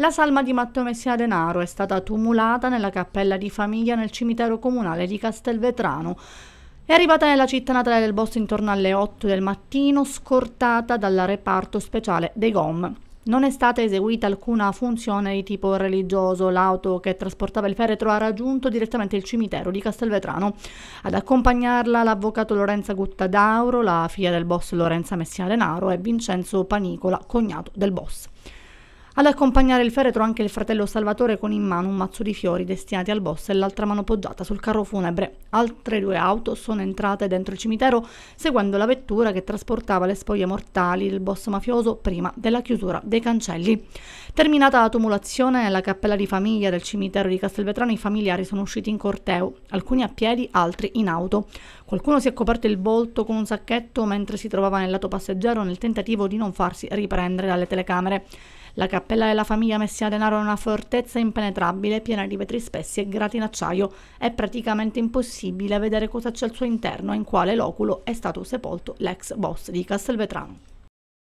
La salma di Matteo Messina Denaro è stata tumulata nella cappella di famiglia nel cimitero comunale di Castelvetrano. È arrivata nella città natale del Bosco intorno alle 8 del mattino, scortata dal reparto speciale dei GOM. Non è stata eseguita alcuna funzione di tipo religioso, l'auto che trasportava il feretro ha raggiunto direttamente il cimitero di Castelvetrano. Ad accompagnarla l'avvocato Lorenza Guttadauro, la figlia del boss Lorenza Messina Denaro e Vincenzo Panicola, cognato del boss. Ad accompagnare il feretro anche il fratello Salvatore con in mano un mazzo di fiori destinati al boss e l'altra mano poggiata sul carro funebre. Altre due auto sono entrate dentro il cimitero seguendo la vettura che trasportava le spoglie mortali del boss mafioso prima della chiusura dei cancelli. Terminata la tumulazione nella cappella di famiglia del cimitero di Castelvetrano i familiari sono usciti in corteo, alcuni a piedi, altri in auto. Qualcuno si è coperto il volto con un sacchetto mentre si trovava nel lato passeggero nel tentativo di non farsi riprendere dalle telecamere. La cappella della famiglia Messina Denaro è una fortezza impenetrabile, piena di vetri spessi e grati in acciaio. È praticamente impossibile vedere cosa c'è al suo interno e in quale loculo è stato sepolto l'ex boss di Castelvetrano.